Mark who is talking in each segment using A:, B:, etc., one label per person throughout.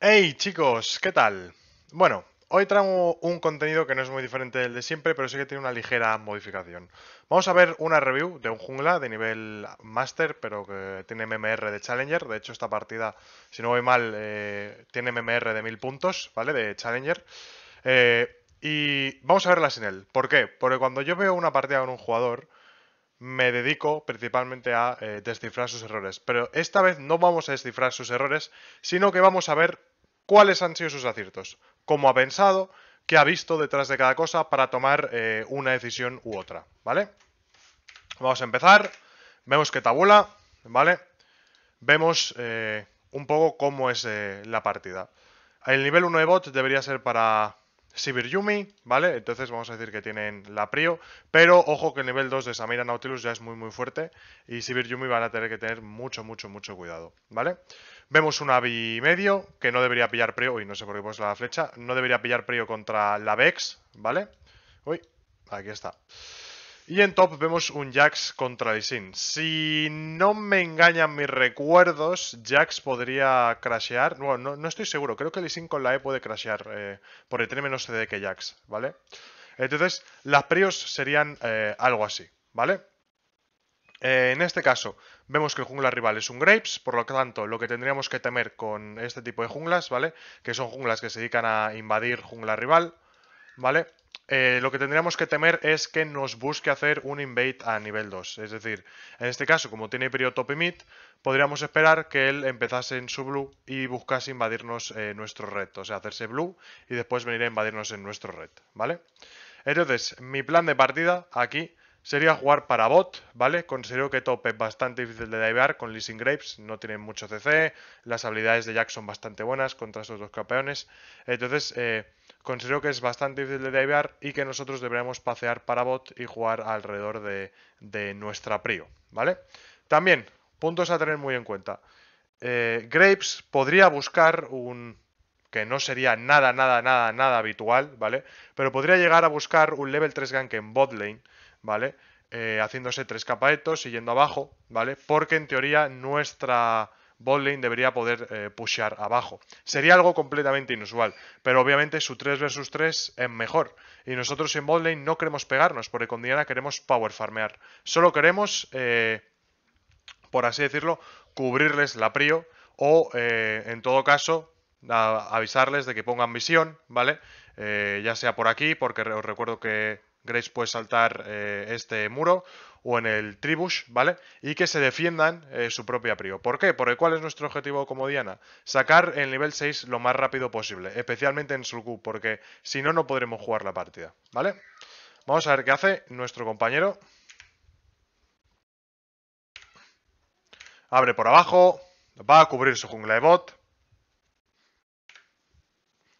A: Hey chicos, ¿qué tal? Bueno, hoy traigo un contenido que no es muy diferente del de siempre, pero sí que tiene una ligera modificación. Vamos a ver una review de un jungla de nivel Master, pero que tiene MMR de Challenger. De hecho, esta partida, si no voy mal, eh, tiene MMR de 1000 puntos, ¿vale? De Challenger. Eh, y vamos a verla sin él. ¿Por qué? Porque cuando yo veo una partida con un jugador, me dedico principalmente a eh, descifrar sus errores. Pero esta vez no vamos a descifrar sus errores, sino que vamos a ver cuáles han sido sus aciertos, cómo ha pensado, qué ha visto detrás de cada cosa para tomar eh, una decisión u otra, ¿vale? Vamos a empezar, vemos que tabula, ¿vale? Vemos eh, un poco cómo es eh, la partida. El nivel 1 de bot debería ser para Yumi, ¿vale? Entonces vamos a decir que tienen la Prio, pero ojo que el nivel 2 de Samira Nautilus ya es muy muy fuerte y Sibir Yumi van a tener que tener mucho, mucho, mucho cuidado, ¿vale? Vemos un Avi medio que no debería pillar Prio, uy, no sé por qué puse la flecha, no debería pillar Prio contra la Vex, ¿vale? Uy, aquí está. Y en top vemos un Jax contra Lee Si no me engañan mis recuerdos, Jax podría crashear. Bueno, no, estoy seguro. Creo que el con la E puede crashear. Eh, porque tiene menos CD que Jax, ¿vale? Entonces, las prios serían eh, algo así, ¿vale? Eh, en este caso, vemos que el jungla rival es un Grapes, por lo tanto, lo que tendríamos que temer con este tipo de junglas, ¿vale? Que son junglas que se dedican a invadir jungla rival. ¿vale? Eh, lo que tendríamos que temer es que nos busque hacer un invade a nivel 2. Es decir, en este caso, como tiene periodo top podríamos esperar que él empezase en su blue y buscase invadirnos eh, nuestro red. O sea, hacerse blue y después venir a invadirnos en nuestro red, ¿vale? Entonces, mi plan de partida aquí sería jugar para bot, ¿vale? Considero que top es bastante difícil de divear con Leasing Grapes, no tienen mucho CC, las habilidades de Jack son bastante buenas contra esos dos campeones, entonces eh, considero que es bastante difícil de divear y que nosotros deberíamos pasear para bot y jugar alrededor de, nuestra prio, ¿vale? También, puntos a tener muy en cuenta. Eh, Grapes podría buscar un, que no sería nada, nada, nada, nada habitual, ¿vale? Pero podría llegar a buscar un level 3 gank en bot lane ¿vale? Eh, haciéndose tres capaetos y yendo abajo, ¿vale? Porque en teoría nuestra Lane debería poder eh, pushear abajo. Sería algo completamente inusual, pero obviamente su 3 versus 3 es mejor. Y nosotros en botlane no queremos pegarnos, porque con Diana queremos power farmear. Solo queremos, eh, por así decirlo, cubrirles la prio o, en todo caso, avisarles de que pongan visión, ¿vale? ya sea por aquí, porque os recuerdo que Grace puede saltar eh, este muro o en el Tribush, ¿vale? Y que se defiendan eh, su propia prio. ¿Por qué? Porque ¿cuál es nuestro objetivo como Diana? Sacar el nivel 6 lo más rápido posible, especialmente en Sulku, porque si no, no podremos jugar la partida, ¿vale? Vamos a ver qué hace nuestro compañero. Abre por abajo, va a cubrir su jungla de bot.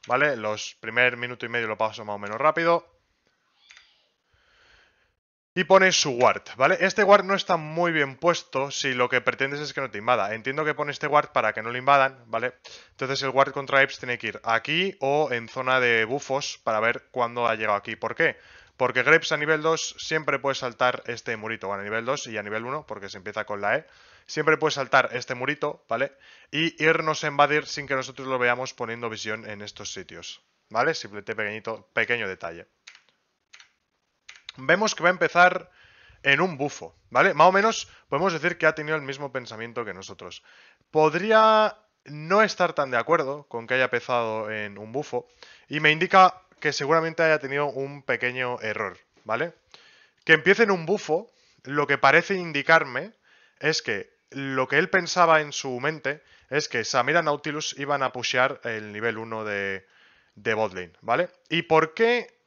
A: ¿Vale? Los primer minuto y medio lo paso más o menos rápido. Y pones su guard, ¿vale? Este guard no está muy bien puesto si lo que pretendes es que no te invada. Entiendo que pone este guard para que no lo invadan, ¿vale? Entonces el guard contra apes tiene que ir aquí o en zona de bufos para ver cuándo ha llegado aquí. ¿Por qué? Porque Grapes a nivel 2 siempre puede saltar este murito. Bueno, a nivel 2 y a nivel 1, porque se empieza con la E. Siempre puede saltar este murito, ¿vale? Y irnos a invadir sin que nosotros lo veamos poniendo visión en estos sitios, ¿vale? Simplemente pequeñito, pequeño detalle vemos que va a empezar en un bufo, ¿vale? Más o menos podemos decir que ha tenido el mismo pensamiento que nosotros. Podría no estar tan de acuerdo con que haya empezado en un bufo y me indica que seguramente haya tenido un pequeño error, ¿vale? Que empiece en un bufo, lo que parece indicarme es que lo que él pensaba en su mente es que Samira Nautilus iban a pushear el nivel 1 de, de ¿vale? ¿Y por qué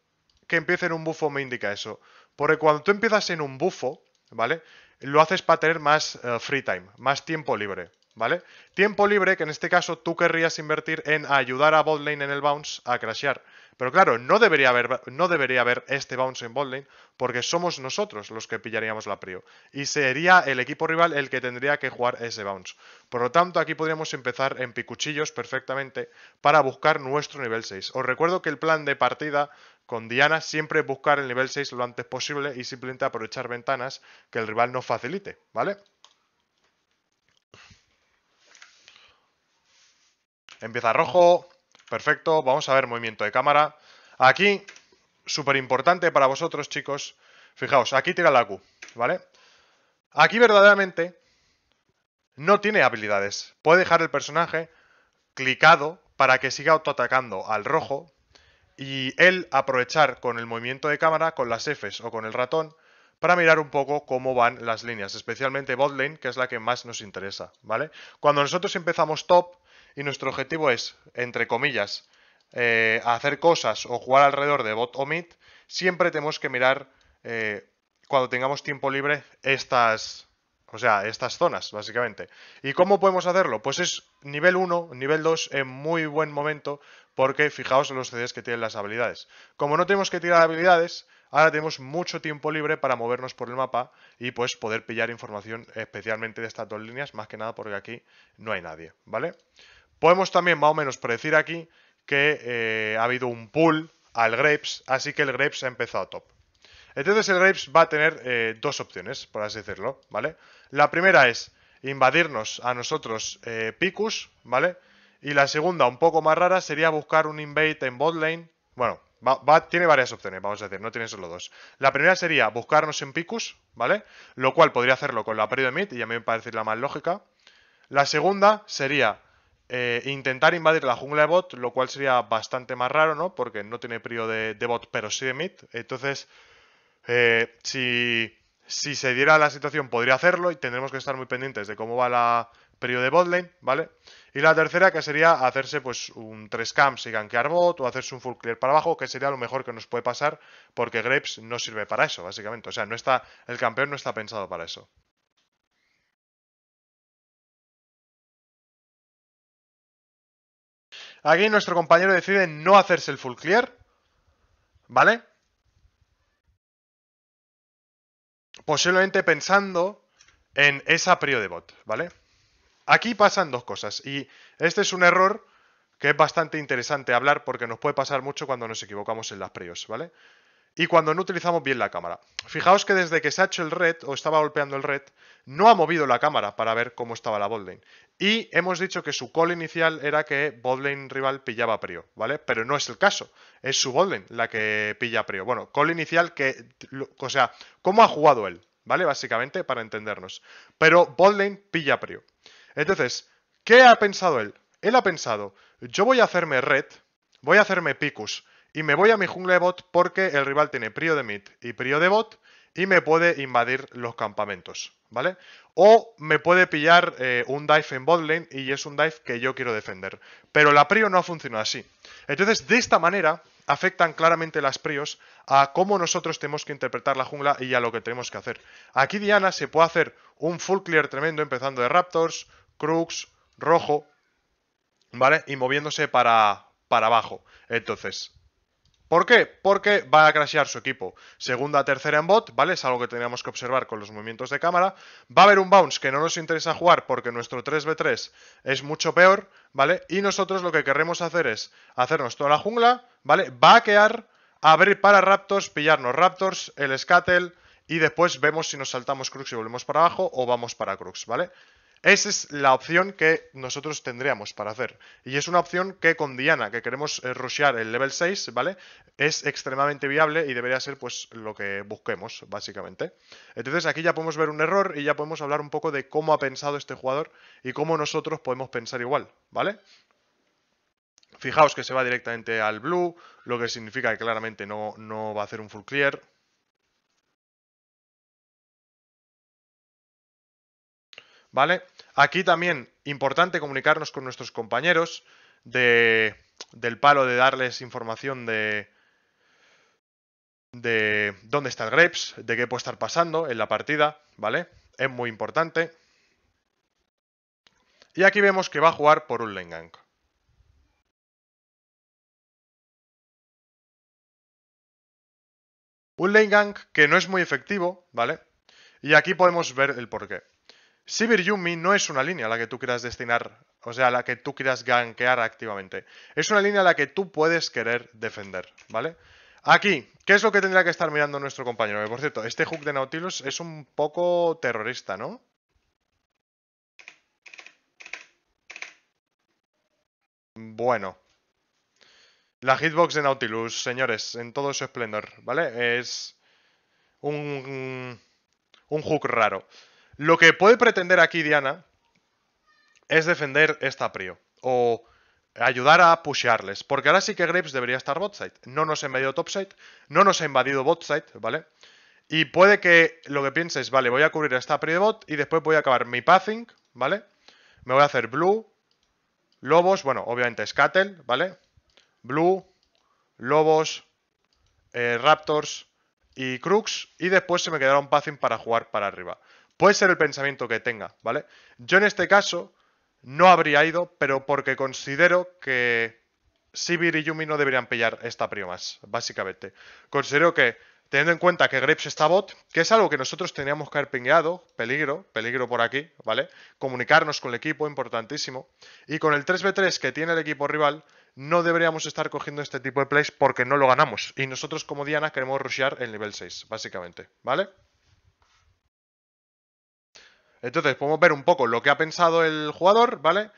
A: que empiece en un bufo me indica eso. Porque cuando tú empiezas en un bufo, ¿vale? Lo haces para tener más eh, free time, más tiempo libre, ¿vale? Tiempo libre que en este caso tú querrías invertir en ayudar a botlane en el bounce a crashear. Pero claro, no debería haber, no debería haber este bounce en botlane porque somos nosotros los que pillaríamos la prio. Y sería el equipo rival el que tendría que jugar ese bounce. Por lo tanto, aquí podríamos empezar en picuchillos perfectamente para buscar nuestro nivel 6. Os recuerdo que el plan de partida con Diana siempre buscar el nivel 6 lo antes posible y simplemente aprovechar ventanas que el rival nos facilite, ¿vale? Empieza rojo, perfecto, vamos a ver movimiento de cámara. Aquí, súper importante para vosotros chicos, fijaos, aquí tira la Q, ¿vale? Aquí verdaderamente no tiene habilidades. Puede dejar el personaje clicado para que siga autoatacando al rojo, y él aprovechar con el movimiento de cámara, con las Fs o con el ratón, para mirar un poco cómo van las líneas, especialmente botlane, que es la que más nos interesa, ¿vale? Cuando nosotros empezamos top y nuestro objetivo es, entre comillas, eh, hacer cosas o jugar alrededor de bot o mid, siempre tenemos que mirar, eh, cuando tengamos tiempo libre, estas, o sea, estas zonas, básicamente. ¿Y cómo podemos hacerlo? Pues es nivel 1, nivel 2 en muy buen momento, porque fijaos en los CDs que tienen las habilidades. Como no tenemos que tirar habilidades, ahora tenemos mucho tiempo libre para movernos por el mapa y pues poder pillar información especialmente de estas dos líneas, más que nada porque aquí no hay nadie, ¿vale? Podemos también más o menos predecir aquí que eh, ha habido un pull al Grapes, así que el Grapes ha empezado top. Entonces el Grapes va a tener eh, dos opciones, por así decirlo, ¿vale? La primera es invadirnos a nosotros eh, Picus, ¿vale? Y la segunda, un poco más rara, sería buscar un invade en botlane. Bueno, tiene varias opciones, vamos a decir, no tiene solo dos. La primera sería buscarnos en Picus, ¿vale? Lo cual podría hacerlo con la de mid, y a mí me parece la más lógica. La segunda sería eh, intentar invadir la jungla de bot, lo cual sería bastante más raro, ¿no? Porque no tiene periodo de, bot, pero sí de mid. Entonces, eh, si si se diera la situación, podría hacerlo y tendremos que estar muy pendientes de cómo va la periodo de botlane, ¿vale? Y la tercera, que sería hacerse pues un 3 camps y gankear bot o hacerse un full clear para abajo, que sería lo mejor que nos puede pasar porque Grapes no sirve para eso, básicamente.
B: O sea, no está, el campeón no está pensado para eso. Aquí nuestro compañero decide no hacerse el full clear, ¿vale?
A: posiblemente pensando en esa prio de bot, ¿vale? Aquí pasan dos cosas y este es un error que es bastante interesante hablar porque nos puede pasar mucho cuando nos equivocamos en las prios, ¿vale? y cuando no utilizamos bien la cámara. Fijaos que desde que se ha hecho el red o estaba golpeando el red, no ha movido la cámara para ver cómo estaba la botlane. Y hemos dicho que su call inicial era que botlane rival pillaba prio, ¿vale? Pero no es el caso, es su botlane la que pilla prio. Bueno, call inicial que, o sea, cómo ha jugado él, ¿vale? Básicamente para entendernos. Pero botlane pilla prio. Entonces, ¿qué ha pensado él? Él ha pensado, yo voy a hacerme red, voy a hacerme picus, y me voy a mi jungla de bot porque el rival tiene prio de mid y prio de bot y me puede invadir los campamentos, ¿vale? O me puede pillar eh, un dive en bot lane y es un dive que yo quiero defender. Pero la prio no funciona así. Entonces, de esta manera, afectan claramente las prios a cómo nosotros tenemos que interpretar la jungla y a lo que tenemos que hacer. Aquí Diana se puede hacer un full clear tremendo empezando de Raptors, Crux, Rojo, ¿vale? Y moviéndose para, para abajo. Entonces, ¿Por qué? Porque va a crashear su equipo. Segunda, tercera en bot, ¿vale? Es algo que teníamos que observar con los movimientos de cámara. Va a haber un bounce que no nos interesa jugar porque nuestro 3v3 es mucho peor, ¿vale? Y nosotros lo que queremos hacer es hacernos toda la jungla, ¿vale? Va a quedar abrir para Raptors, pillarnos Raptors, el Scuttle y después vemos si nos saltamos Crux y volvemos para abajo o vamos para Crux, ¿vale? vale esa es la opción que nosotros tendríamos para hacer. Y es una opción que con Diana, que queremos eh, el level 6, ¿vale? Es extremadamente viable y debería ser pues lo que busquemos, básicamente. Entonces aquí ya podemos ver un error y ya podemos hablar un poco de cómo ha pensado este jugador y cómo nosotros podemos pensar igual, ¿vale? Fijaos que se va directamente al blue, lo que significa que claramente no, no va a hacer un full clear, ¿vale? Aquí también, importante comunicarnos con nuestros compañeros del palo de darles información de, de dónde está el Grapes, de qué puede estar pasando en la partida, ¿vale? Es muy importante.
B: Y aquí vemos que va a jugar por un Gang. Un gank que no es muy
A: efectivo, ¿vale? Y aquí podemos ver el porqué. Sibir Yumi no es una línea a la que tú quieras destinar, o sea, a la que tú quieras gankear activamente. Es una línea a la que tú puedes querer defender, ¿vale? Aquí, ¿qué es lo que tendría que estar mirando nuestro compañero? por cierto, este hook de Nautilus es un poco terrorista, ¿no? Bueno. La hitbox de Nautilus, señores, en todo su esplendor, ¿vale? Es un, un hook raro. Lo que puede pretender aquí Diana es defender esta prio. O ayudar a pushearles. Porque ahora sí que Graves debería estar botside. No nos ha invadido topside. No nos ha invadido botside, ¿vale? Y puede que lo que pienses, vale, voy a cubrir esta prio de bot y después voy a acabar mi pathing, ¿vale? Me voy a hacer blue, lobos, bueno, obviamente scattle, ¿vale? Blue, lobos, eh, raptors y crux. Y después se me quedará un pathing para jugar para arriba. Puede ser el pensamiento que tenga, ¿vale? Yo en este caso no habría ido, pero porque considero que Sibir y Yumi no deberían pillar esta priomas, básicamente. Considero que, teniendo en cuenta que Grapes está bot, que es algo que nosotros teníamos que haber pingueado, peligro, peligro por aquí, ¿vale? Comunicarnos con el equipo, importantísimo. Y con el 3v3 que tiene el equipo rival, no deberíamos estar cogiendo este tipo de plays porque no lo ganamos. Y nosotros como Diana queremos rushear el nivel 6, básicamente, ¿vale? Entonces, podemos ver un poco lo que ha pensado el jugador, ¿vale?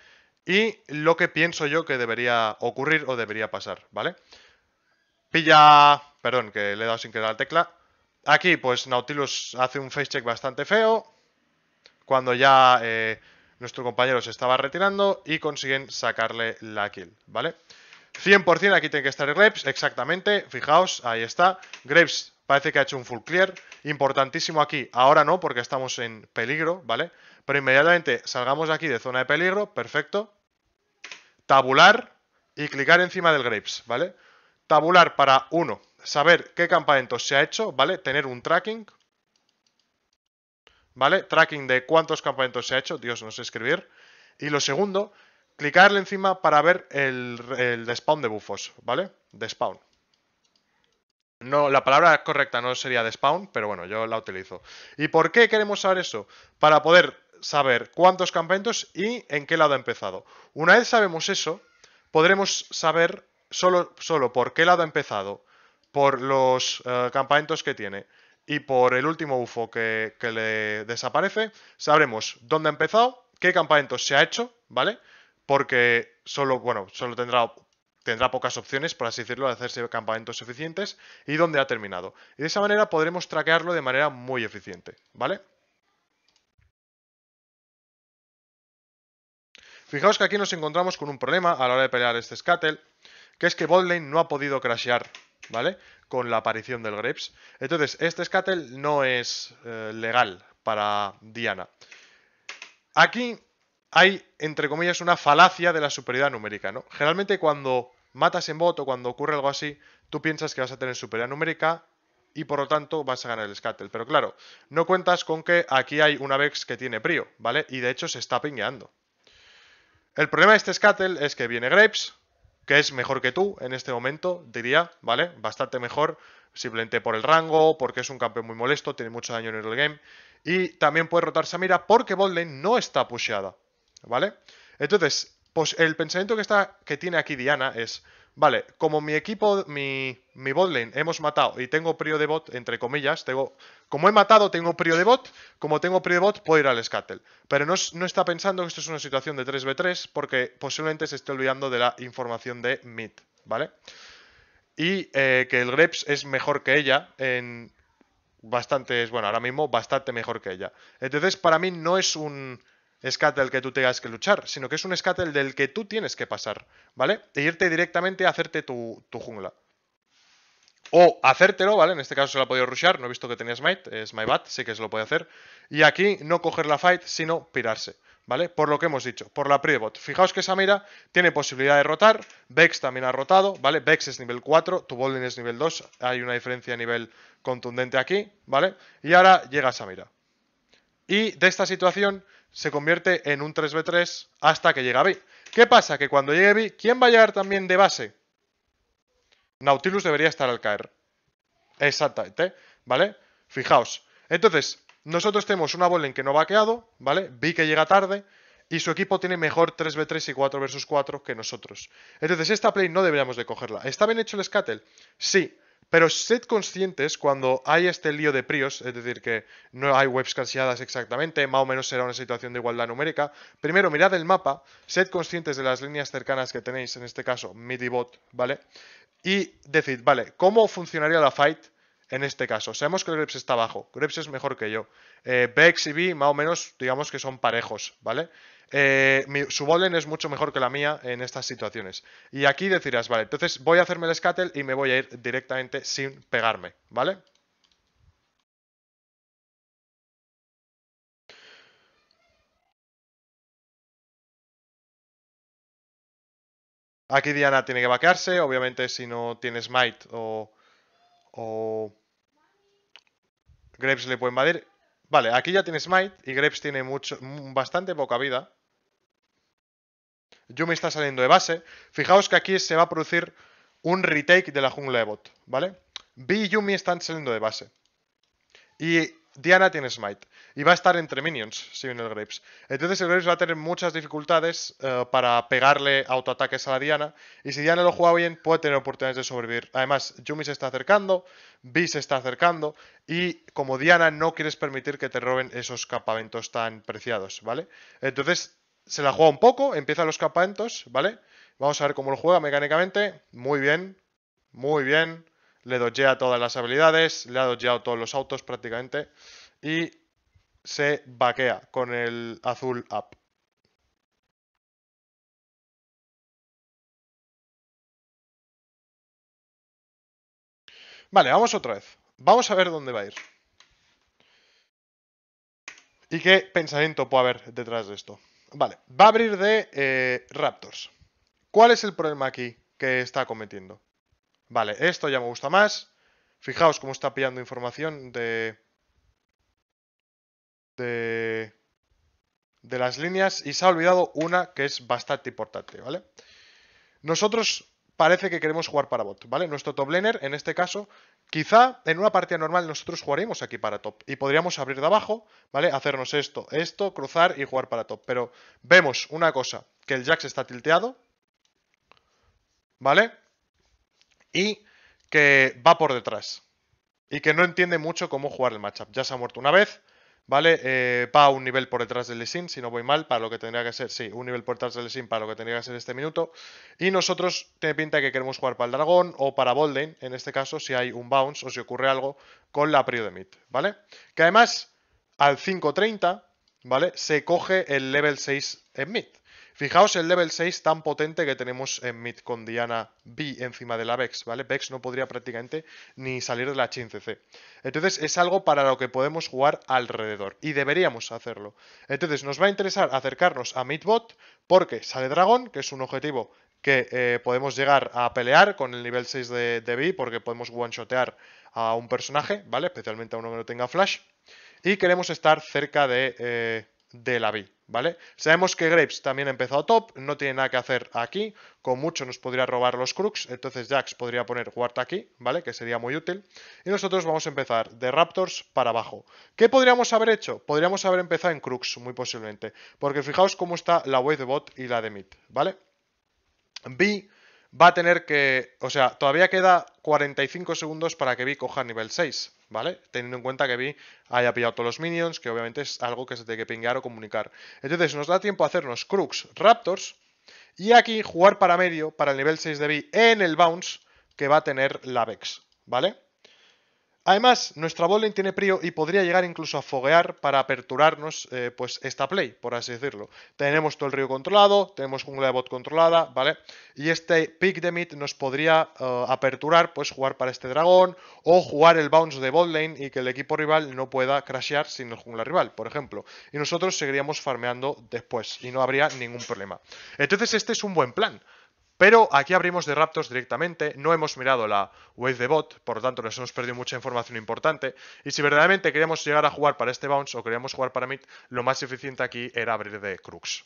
A: Y lo que pienso yo que debería ocurrir o debería pasar, ¿vale? Pilla... Perdón, que le he dado sin querer la tecla. Aquí, pues, Nautilus hace un face check bastante feo. Cuando ya eh, nuestro compañero se estaba retirando y consiguen sacarle la kill, ¿vale? 100% aquí tiene que estar Graves, exactamente, fijaos, ahí está. Graves Parece que ha hecho un full clear. Importantísimo aquí. Ahora no, porque estamos en peligro, ¿vale? Pero inmediatamente salgamos de aquí de zona de peligro. Perfecto. Tabular y clicar encima del Grapes, ¿vale? Tabular para uno, Saber qué campamentos se ha hecho, ¿vale? Tener un tracking. ¿Vale? Tracking de cuántos campamentos se ha hecho. Dios, no sé escribir. Y lo segundo, clicarle encima para ver el, el de bufos, ¿vale? Despawn la palabra correcta no sería de spawn, pero bueno, yo la utilizo. ¿Y por qué queremos saber eso? Para poder saber cuántos campamentos y en qué lado ha empezado. Una vez sabemos eso, podremos saber solo, solo por qué lado ha empezado, por los eh, campamentos que tiene y por el último UFO que, que, le desaparece, sabremos dónde ha empezado, qué campamentos se ha hecho, ¿vale? Porque solo, bueno, solo tendrá tendrá pocas opciones, por así decirlo, de hacerse campamentos eficientes y dónde ha terminado. Y de esa manera podremos traquearlo de manera muy eficiente, ¿vale? Fijaos que aquí nos encontramos con un problema a la hora de pelear este Scattle, que es que Botlane no ha podido crashear, ¿vale? Con la aparición del Grapes. Entonces, este Scattle no es eh, legal para Diana. Aquí hay, entre comillas, una falacia de la superioridad numérica, ¿no? Generalmente cuando matas en bot o cuando ocurre algo así, tú piensas que vas a tener superioridad numérica y por lo tanto vas a ganar el Scuttle. Pero claro, no cuentas con que aquí hay una Vex que tiene prio, ¿vale? Y de hecho se está pingueando. El problema de este Scuttle es que viene Grapes, que es mejor que tú en este momento, diría, ¿vale? Bastante mejor, simplemente por el rango, porque es un campeón muy molesto, tiene mucho daño en el game. Y también puede rotar Samira porque Botlane no está pusheada. ¿Vale? Entonces, pues el pensamiento que, está, que tiene aquí Diana es, vale, como mi equipo, mi, mi botlane hemos matado y tengo prio de bot, entre comillas, tengo, como he matado tengo prio de bot, como tengo prio de bot puedo ir al scuttle Pero no, está pensando que esto es una situación de 3v3 porque posiblemente se esté olvidando de la información de mid, ¿vale? Y eh, que el Greps es mejor que ella en bastantes, bueno, ahora mismo bastante mejor que ella. Entonces, para mí no es un escate del que tú tengas que luchar, sino que es un scatel del que tú tienes que pasar, ¿vale? E irte directamente a hacerte tu, tu jungla. O hacértelo, ¿vale? En este caso se lo ha podido rushear... no he visto que tenía Smite, es My Bat, sí que se lo puede hacer. Y aquí no coger la fight, sino pirarse. ¿vale? Por lo que hemos dicho, por la pre-bot. Fijaos que Samira... tiene posibilidad de rotar, Vex también ha rotado, ¿vale? Vex es nivel 4, tu Bolding es nivel 2, hay una diferencia a nivel contundente aquí, ¿vale? Y ahora llega Samira Y de esta situación se convierte en un 3v3 hasta que llega B. ¿Qué pasa? Que cuando llegue B, ¿quién va a llegar también de base? Nautilus debería estar al caer. Exactamente, ¿vale? Fijaos. Entonces, nosotros tenemos una bola en que no va ¿vale? Vi que llega tarde y su equipo tiene mejor 3v3 y 4 vs 4 que nosotros. Entonces, esta play no deberíamos de cogerla. ¿Está bien hecho el Scuttle? Sí. Pero sed conscientes cuando hay este lío de prios, es decir, que no hay webs canseadas exactamente, más o menos será una situación de igualdad numérica. Primero, mirad el mapa, sed conscientes de las líneas cercanas que tenéis, en este caso, midibot, ¿vale? Y decid, vale, ¿cómo funcionaría la fight en este caso? Sabemos que Greps está abajo, Greps es mejor que yo. Eh, y B, más o menos, digamos que son parejos, ¿vale? Eh, su Bolen es mucho mejor que la mía en estas situaciones. Y aquí decirás, vale, entonces voy a hacerme
B: el Scuttle y me voy a ir directamente sin pegarme, ¿vale? Aquí Diana tiene que vaquearse, obviamente si
A: no tiene Smite o, o... Graves le puede invadir. Vale, aquí ya tiene Smite y Graves tiene mucho, bastante poca vida. Yumi está saliendo de base. Fijaos que aquí se va a producir un retake de la jungla de bot, ¿vale? Vi y Yumi están saliendo de base. Y Diana tiene Smite. Y va a estar entre minions si viene el Graves. Entonces el Graves va a tener muchas dificultades eh, para pegarle autoataques a la Diana. Y si Diana lo juega bien, puede tener oportunidades de sobrevivir. Además, Yumi se está acercando, Vi se está acercando. Y como Diana, no quieres permitir que te roben esos campamentos tan preciados, ¿vale? Entonces se la juega un poco, empieza los campamentos, ¿vale? Vamos a ver cómo lo juega mecánicamente. Muy bien, muy bien. Le a todas las habilidades, le ha a todos los autos prácticamente.
B: Y se vaquea con el azul up. Vale, vamos otra vez. Vamos a ver dónde va a ir.
A: Y qué pensamiento puede haber detrás de esto. Vale, va a abrir de eh, Raptors. ¿Cuál es el problema aquí que está cometiendo? Vale, esto ya me gusta más. Fijaos cómo está pillando información de... De... De las líneas y se ha olvidado una que es bastante importante, ¿vale? Nosotros parece que queremos jugar para bot, ¿vale? Nuestro top laner, en este caso, quizá en una partida normal nosotros jugaríamos aquí para top y podríamos abrir de abajo, ¿vale? Hacernos esto, esto, cruzar y jugar para top. Pero vemos una cosa, que el Jax está tilteado, ¿vale? Y que va por detrás y que no entiende mucho cómo jugar el matchup. Ya se ha muerto una vez, ¿Vale? Para eh, un nivel por detrás del sin si no voy mal, para lo que tendría que ser, sí, un nivel por detrás del Lesin para lo que tendría que ser este minuto. Y nosotros tiene pinta que queremos jugar para el dragón o para Bolden, en este caso, si hay un bounce o si ocurre algo con la Prio de Mid, ¿vale? Que además, al 5.30, ¿vale? Se coge el level 6 en Mid. Fijaos el level 6 tan potente que tenemos en mid con Diana B encima de la Vex, ¿vale? Vex no podría prácticamente ni salir de la Chin CC. Entonces es algo para lo que podemos jugar alrededor y deberíamos hacerlo. Entonces nos va a interesar acercarnos a midbot porque sale dragón, que es un objetivo que eh, podemos llegar a pelear con el nivel 6 de, B porque podemos one-shotear a un personaje, ¿vale? Especialmente a uno que no tenga flash. Y queremos estar cerca de... Eh, de la B, ¿vale? Sabemos que Grapes también empezó top, no tiene nada que hacer aquí, con mucho nos podría robar los Crux, entonces Jax podría poner Ward aquí, ¿vale? Que sería muy útil. Y nosotros vamos a empezar de Raptors para abajo. ¿Qué podríamos haber hecho? Podríamos haber empezado en Crux, muy posiblemente, porque fijaos cómo está la wave de bot y la de mid, ¿vale? B va a tener que, o sea, todavía queda 45 segundos para que B coja nivel 6. ¿vale? Teniendo en cuenta que Vi haya pillado todos los minions, que obviamente es algo que se tiene que pinguear o comunicar. Entonces nos da tiempo a hacernos Crux, Raptors, y aquí jugar para medio, para el nivel 6 de Vi en el Bounce, que va a tener la Vex, ¿vale? Además, nuestra bowling tiene prio y podría llegar incluso a foguear para aperturarnos eh, pues esta play, por así decirlo. Tenemos todo el río controlado, tenemos jungla de bot controlada, ¿vale? Y este pick de mid nos podría eh, aperturar, pues jugar para este dragón o jugar el bounce de bot y que el equipo rival no pueda crashear sin el jungla rival, por ejemplo. Y nosotros seguiríamos farmeando después y no habría ningún problema. Entonces este es un buen plan. Pero aquí abrimos de raptos directamente, no hemos mirado la wave de bot, por lo tanto nos hemos perdido mucha información importante. Y si verdaderamente queríamos llegar a jugar para este bounce o queríamos jugar para mid, lo más eficiente aquí era abrir de Crux.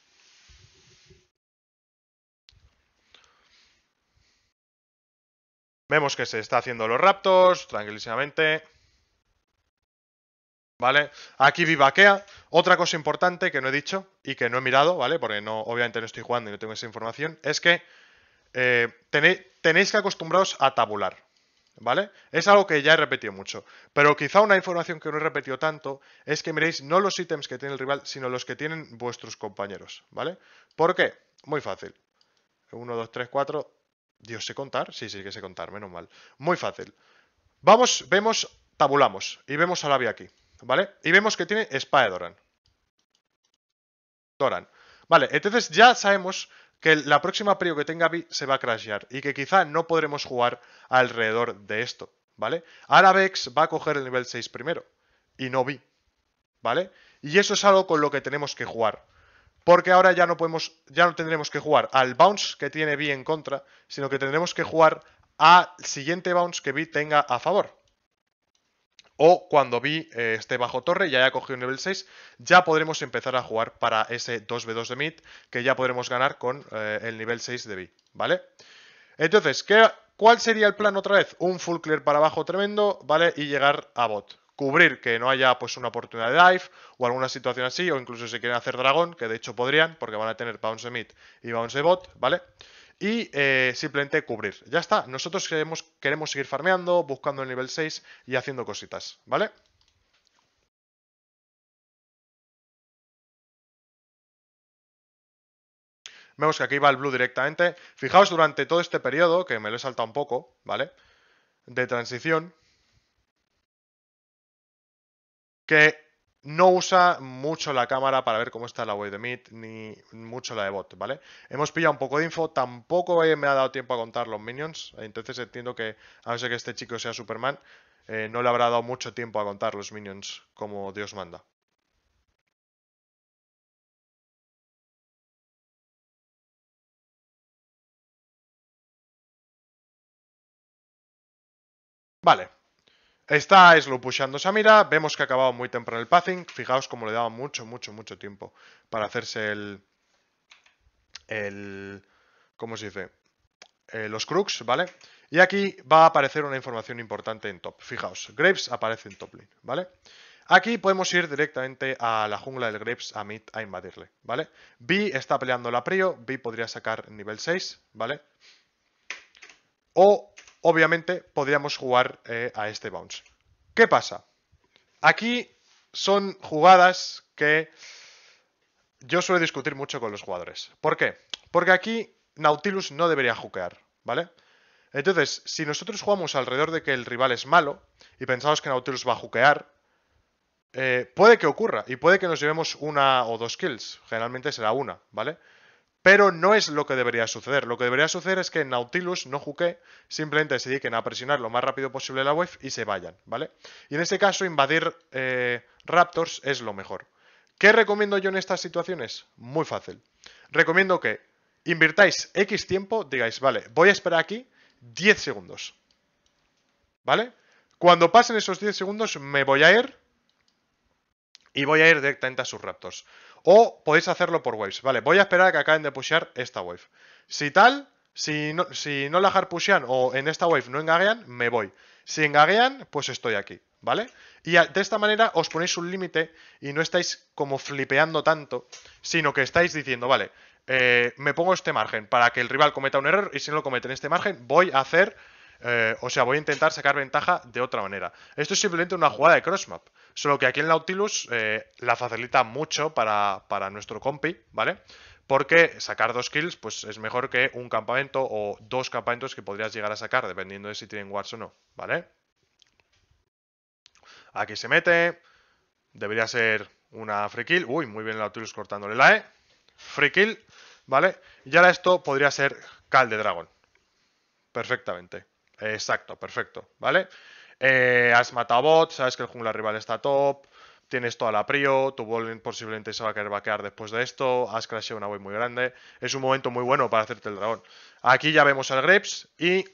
A: Vemos que se está haciendo los raptos, tranquilísimamente. ¿Vale? Aquí vivaquea. Otra cosa importante que no he dicho y que no he mirado, ¿vale? Porque no, obviamente no estoy jugando y no tengo esa información, es que eh, tenéis, que acostumbraros a tabular. ¿Vale? Es algo que ya he repetido mucho. Pero quizá una información que no he repetido tanto es que miréis no los ítems que tiene el rival, sino los que tienen vuestros compañeros. ¿Vale? ¿Por qué? Muy fácil. 1, 2, 3, 4. Dios, ¿sé contar? Sí, sí que sé contar, menos mal. Muy fácil. Vamos, vemos, tabulamos. Y vemos a vía aquí. ¿Vale? Y vemos que tiene espada de Doran. Doran. Vale, entonces ya sabemos que la próxima prio que tenga Vi se va a crashear y que quizá no podremos jugar alrededor de esto, ¿vale? Ahora va a coger el nivel 6 primero y no Vi, ¿vale? Y eso es algo con lo que tenemos que jugar. Porque ahora ya no podemos, ya no tendremos que jugar al bounce que tiene Vi en contra, sino que tendremos que jugar al siguiente bounce que Vi tenga a favor o cuando vi este esté bajo torre y haya cogido nivel 6, ya podremos empezar a jugar para ese 2v2 de mid, que ya podremos ganar con eh, el nivel 6 de B, ¿vale? Entonces, ¿qué, ¿cuál sería el plan otra vez? Un full clear para abajo tremendo, ¿vale? Y llegar a bot. Cubrir que no haya pues una oportunidad de dive o alguna situación así, o incluso si quieren hacer dragón, que de hecho podrían, porque van a tener bounce de mid y bounce de bot, ¿vale? vale y eh, simplemente cubrir. Ya está, nosotros
B: queremos, queremos seguir farmeando, buscando el nivel 6 y haciendo cositas, ¿vale? Vemos que aquí va el blue directamente. Fijaos durante todo este periodo, que me lo he saltado un poco,
A: ¿vale? De transición. Que no usa mucho la cámara para ver cómo está la web de Meet, ni mucho la de bot, ¿vale? Hemos pillado un poco de info, tampoco eh, me ha dado tiempo a contar los minions, entonces entiendo que, a no que este chico sea Superman, eh, no le habrá dado mucho tiempo a contar los minions
B: como Dios manda. Vale, Está Slow pushando Samira, vemos que ha acabado
A: muy temprano el passing, fijaos como le daba mucho, mucho, mucho tiempo para hacerse el... el ¿Cómo se dice? Eh, los crux, ¿vale? Y aquí va a aparecer una información importante en top, fijaos, Graves aparece en top lane, ¿vale? Aquí podemos ir directamente a la jungla del Graves a mid a invadirle, ¿vale? B está peleando la Prio, B podría sacar nivel 6, ¿vale? O obviamente podríamos jugar eh, a este bounce. ¿Qué pasa? Aquí son jugadas que yo suelo discutir mucho con los jugadores. ¿Por qué? Porque aquí Nautilus no debería jukear, ¿vale? Entonces, si nosotros jugamos alrededor de que el rival es malo y pensamos que Nautilus va a jukear, eh, puede que ocurra y puede que nos llevemos una o dos kills. Generalmente será una, ¿vale? Pero no es lo que debería suceder. Lo que debería suceder es que Nautilus no juque, simplemente se dediquen a presionar lo más rápido posible la web y se vayan, ¿vale? Y en este caso, invadir eh, Raptors es lo mejor. ¿Qué recomiendo yo en estas situaciones? Muy fácil. Recomiendo que invirtáis X tiempo, digáis, vale, voy a esperar aquí 10 segundos. ¿Vale? Cuando pasen esos 10 segundos me voy a ir y voy a ir directamente a sus Raptors. O podéis hacerlo por waves. Vale, voy a esperar a que acaben de pushear esta wave. Si tal, si no, la hard pushean o en esta wave no engaguean, me voy. Si engaguean, pues estoy aquí, ¿vale? Y de esta manera os ponéis un límite y no estáis como flipeando tanto, sino que estáis diciendo, vale, eh, me pongo este margen para que el rival cometa un error y si no lo comete en este margen, voy a hacer eh, o sea, voy a intentar sacar ventaja de otra manera. Esto es simplemente una jugada de crossmap. Solo que aquí en Nautilus eh, la facilita mucho para, nuestro compi, ¿vale? Porque sacar dos kills pues es mejor que un campamento o dos campamentos que podrías llegar a sacar, dependiendo de si tienen wards o no, ¿vale? Aquí se mete. Debería ser una free kill. Uy, muy bien el Nautilus cortándole la E. Free kill, ¿vale? Y ahora esto podría ser Cal de Dragon. Perfectamente. Exacto, perfecto, ¿vale? Eh, has matado a bot, sabes que el jungla rival está top, tienes toda la prio, tu bowling posiblemente se va a querer vaquear después de esto, has crasheado una wave muy grande, es un momento muy bueno para hacerte el dragón. Aquí ya vemos al Grips y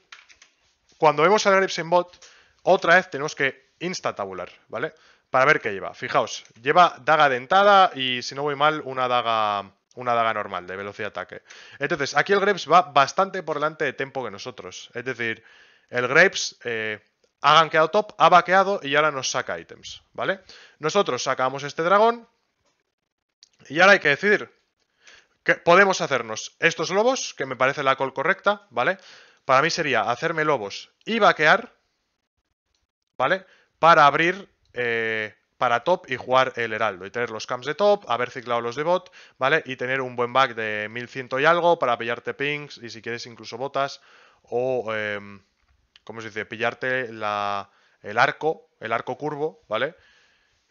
A: cuando vemos al Grips en bot, otra vez tenemos que insta tabular, ¿vale? Para ver qué lleva. Fijaos, lleva daga dentada y si no voy mal, una daga una daga normal de velocidad de ataque. Entonces, aquí el Grebs va bastante por delante de tempo que nosotros. Es decir, el Grapes eh, ha gankeado top, ha vaqueado y ahora nos saca ítems, ¿vale? Nosotros sacamos este dragón y ahora hay que decidir que podemos hacernos estos lobos, que me parece la call correcta, ¿vale? Para mí sería hacerme lobos y vaquear, ¿vale? Para abrir... Eh, para top y jugar el heraldo y tener los camps de top, haber ciclado los de bot, ¿vale? Y tener un buen back de 1100 y algo para pillarte pings y si quieres incluso botas o... Em, ¿cómo se dice? Pillarte el arco, el arco curvo, ¿vale?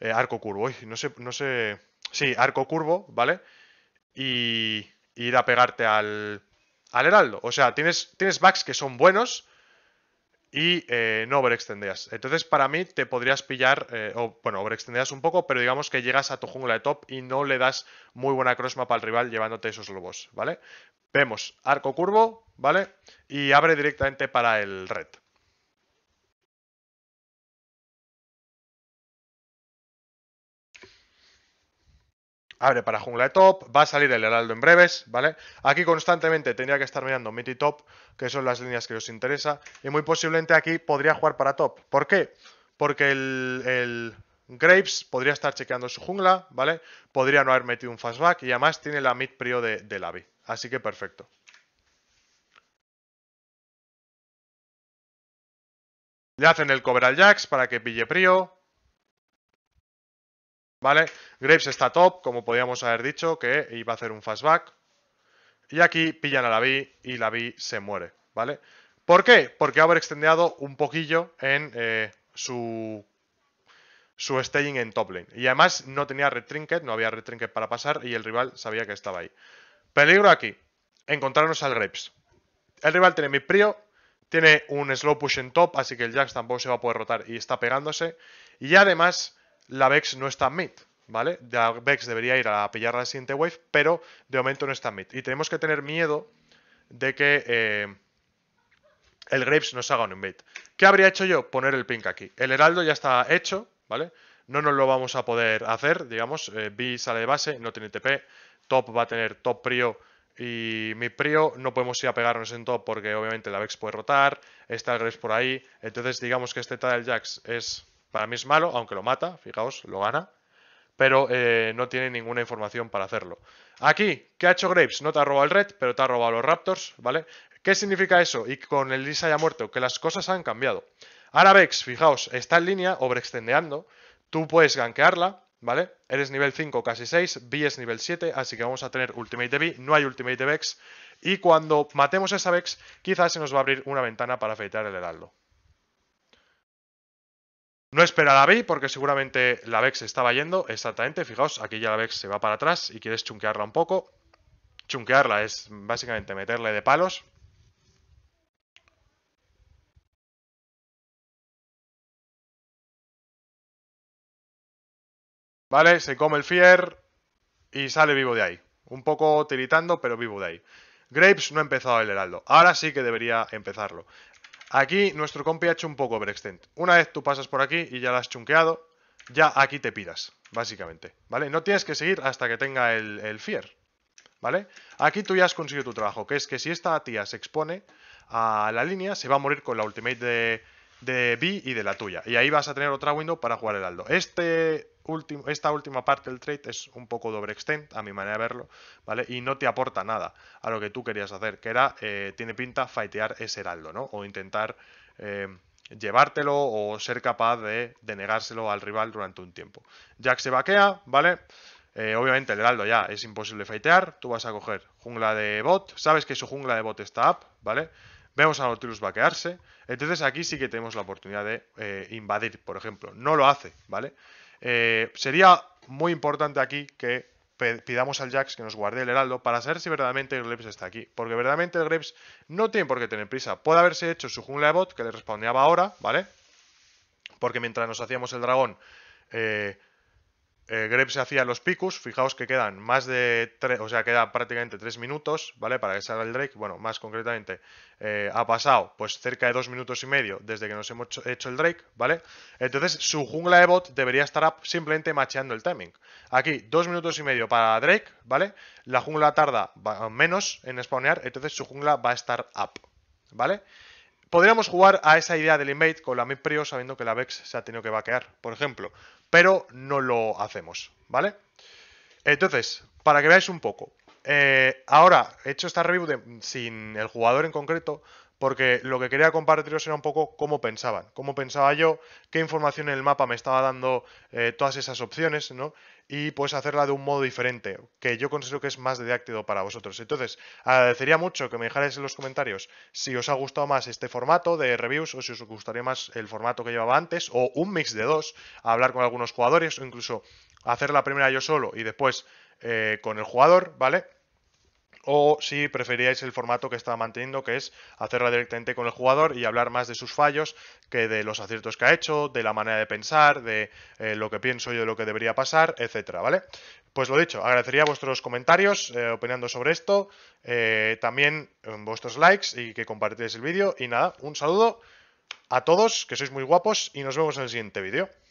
A: Eh, arco curvo, uy, no sé, no sé. Sí, arco curvo, ¿vale? Y, ir a pegarte al, heraldo. O sea, tienes, tienes backs que son buenos y eh, no overextendías. Entonces, para mí, te podrías pillar, eh, o bueno, overextendías un poco, pero digamos que llegas a tu jungla de top y no le das muy buena crossmap al rival llevándote esos lobos,
B: ¿vale? Vemos arco curvo, ¿vale? Y abre directamente para el red, abre para jungla de top, va a salir el heraldo en breves,
A: ¿vale? Aquí constantemente tendría que estar mirando mid y top, que son las líneas que os interesa, y muy posiblemente aquí podría jugar para top. ¿Por qué? Porque el, Graves podría estar chequeando su jungla, ¿vale? Podría no haber metido un fastback y además tiene la mid prio de, de Lavi,
B: así que perfecto. Le hacen el cobra al Jax para que pille prio,
A: ¿vale? Graves está top, como podíamos haber dicho, que iba a hacer un fastback. Y aquí pillan a la B y la B se muere, ¿vale? ¿Por qué? Porque haber extendido un poquillo en eh, su, su staging en top lane. Y además no tenía red trinket, no había red trinket para pasar y el rival sabía que estaba ahí. Peligro aquí, encontrarnos al Graves. El rival tiene mi prio, tiene un slow push en top, así que el Jax tampoco se va a poder rotar y está pegándose. Y además la Vex no está en mid, ¿vale? La Vex debería ir a pillar la siguiente wave, pero de momento no está en mid. Y tenemos que tener miedo de que eh, el Graves nos haga un invade. ¿Qué habría hecho yo? Poner el pink aquí. El heraldo ya está hecho, ¿vale? No nos lo vamos a poder hacer, digamos. Eh, B sale de base, no tiene TP. Top va a tener top prio y mi prio. No podemos ir a pegarnos en top porque obviamente la Vex puede rotar. Está el Graves por ahí. Entonces digamos que este Tidal Jax es para mí es malo, aunque lo mata, fijaos, lo gana. Pero eh, no tiene ninguna información para hacerlo. Aquí, ¿qué ha hecho Graves? No te ha robado el red, pero te ha robado los Raptors, ¿vale? ¿Qué significa eso? Y con el Lisa haya muerto, que las cosas han cambiado. Ahora Vex, fijaos, está en línea, overextendeando. Tú puedes gankearla, ¿vale? Eres nivel 5, casi 6. B es nivel 7, así que vamos a tener Ultimate de B. No hay Ultimate de Vex. Y cuando matemos a esa Vex, quizás se nos va a abrir una ventana para afeitar el heraldo. No espera la B porque seguramente la Vex se estaba yendo, exactamente. Fijaos, aquí ya la Vex se va para atrás y quieres chunquearla un poco.
B: Chunquearla es básicamente meterle de palos. Vale, se come el Fier y sale vivo de ahí. Un poco tiritando, pero
A: vivo de ahí. Grapes no ha empezado el heraldo. Ahora sí que debería empezarlo. Aquí nuestro compi ha hecho un poco overextend. Una vez tú pasas por aquí y ya la has chunqueado, ya aquí te piras, básicamente. ¿Vale? No tienes que seguir hasta que tenga el, fier. ¿Vale? Aquí tú ya has conseguido tu trabajo, que es que si esta tía se expone a la línea, se va a morir con la ultimate de, de B y de la tuya. Y ahí vas a tener otra window para jugar el Aldo. Este esta última parte del trade es un poco doble extent, a mi manera de verlo, ¿vale? Y no te aporta nada a lo que tú querías hacer, que era, eh, tiene pinta, fightear ese heraldo, ¿no? O intentar eh, llevártelo o ser capaz de denegárselo al rival durante un tiempo. Jack se vaquea, ¿vale? Eh, obviamente el heraldo ya es imposible fightear, tú vas a coger jungla de bot, sabes que su jungla de bot está up, ¿vale? Vemos a Nautilus vaquearse, entonces aquí sí que tenemos la oportunidad de invadir, por ejemplo. No lo hace, ¿vale? Eh, sería muy importante aquí que pidamos al Jax que nos guarde el heraldo para saber si verdaderamente el Graves está aquí. Porque verdaderamente el Graves no tiene por qué tener prisa. Puede haberse hecho su jungla de bot, que le respondeaba ahora, ¿vale? Porque mientras nos hacíamos el dragón, eh, eh, se hacía los picus, fijaos que quedan más de tres, o sea, queda prácticamente 3 minutos, ¿vale? Para que salga el Drake, bueno, más concretamente, eh, ha pasado pues cerca de dos minutos y medio desde que nos hemos hecho, el Drake, ¿vale? Entonces su jungla de bot debería estar up simplemente macheando el timing. Aquí, 2 minutos y medio para Drake, ¿vale? La jungla tarda menos en spawnear, entonces su jungla va a estar up, ¿vale? vale Podríamos jugar a esa idea del invade con la mid sabiendo que la Vex se ha tenido que vaquear, por ejemplo. Pero no lo hacemos, ¿vale? Entonces, para que veáis un poco. Eh, ahora, he hecho esta review sin el jugador en concreto porque lo que quería compartiros era un poco cómo pensaban, cómo pensaba yo, qué información en el mapa me estaba dando eh, todas esas opciones, ¿no? Y pues hacerla de un modo diferente, que yo considero que es más didáctico para vosotros. Entonces, agradecería mucho que me dejarais en los comentarios si os ha gustado más este formato de reviews o si os gustaría más el formato que llevaba antes o un mix de dos, hablar con algunos jugadores o incluso hacer la primera yo solo y después eh, con el jugador, ¿vale? o si preferíais el formato que estaba manteniendo, que es hacerla directamente con el jugador y hablar más de sus fallos que de los aciertos que ha hecho, de la manera de pensar, de eh, lo que pienso yo de lo que debería pasar, etcétera, ¿vale? Pues lo dicho, agradecería vuestros comentarios eh, opinando sobre esto, eh, también vuestros likes y que compartáis el vídeo. Y nada, un saludo a todos, que sois muy guapos y nos vemos en el siguiente vídeo.